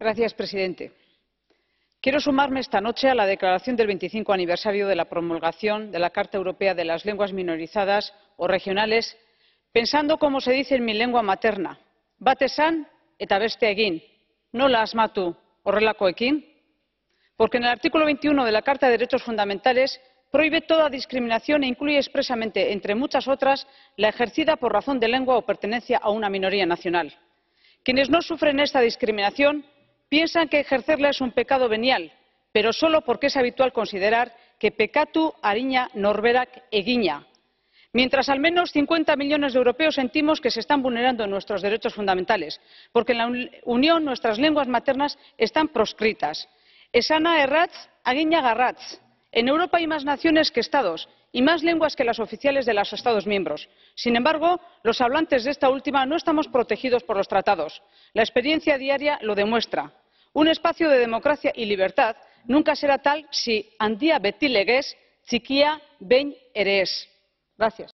Señor presidente. Quiero sumarme esta noche a la declaración del 25 aniversario de la promulgación de la Carta Europea de las Lenguas Minorizadas o Regionales, pensando como se dice en mi lengua materna, batesan eta beste egin, nola asmatu Relacoekin, porque en el artículo 21 de la Carta de Derechos Fundamentales prohíbe toda discriminación e incluye expresamente, entre muchas otras, la ejercida por razón de lengua o pertenencia a una minoría nacional. Quienes no sufren esta discriminación piensan que ejercerla es un pecado venial, pero solo porque es habitual considerar que pecatu norberac e guiña. mientras al menos 50 millones de europeos sentimos que se están vulnerando nuestros derechos fundamentales, porque en la Unión nuestras lenguas maternas están proscritas. Esana erratz, guiña garratz. En Europa hay más naciones que estados y más lenguas que las oficiales de los Estados miembros. Sin embargo, los hablantes de esta última no estamos protegidos por los tratados. La experiencia diaria lo demuestra un espacio de democracia y libertad nunca será tal si andía beti chiquía, ben eres. Gracias.